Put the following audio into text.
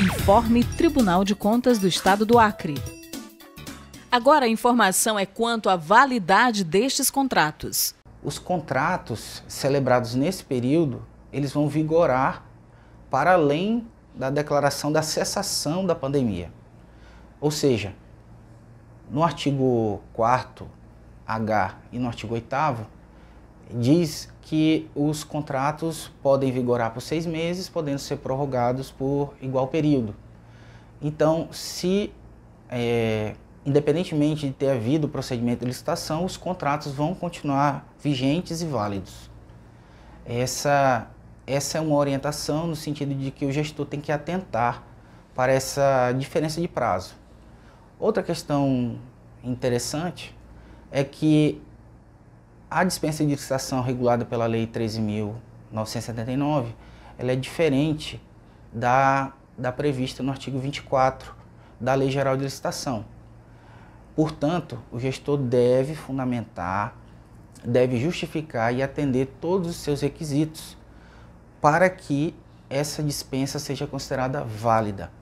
Informe Tribunal de Contas do Estado do Acre. Agora a informação é quanto à validade destes contratos. Os contratos celebrados nesse período, eles vão vigorar para além da declaração da cessação da pandemia. Ou seja, no artigo 4 H e no artigo 8 diz que os contratos podem vigorar por seis meses, podendo ser prorrogados por igual período. Então, se é, independentemente de ter havido o procedimento de licitação, os contratos vão continuar vigentes e válidos. Essa, essa é uma orientação no sentido de que o gestor tem que atentar para essa diferença de prazo. Outra questão interessante é que a dispensa de licitação regulada pela Lei 13.979, ela é diferente da, da prevista no artigo 24 da Lei Geral de Licitação. Portanto, o gestor deve fundamentar, deve justificar e atender todos os seus requisitos para que essa dispensa seja considerada válida.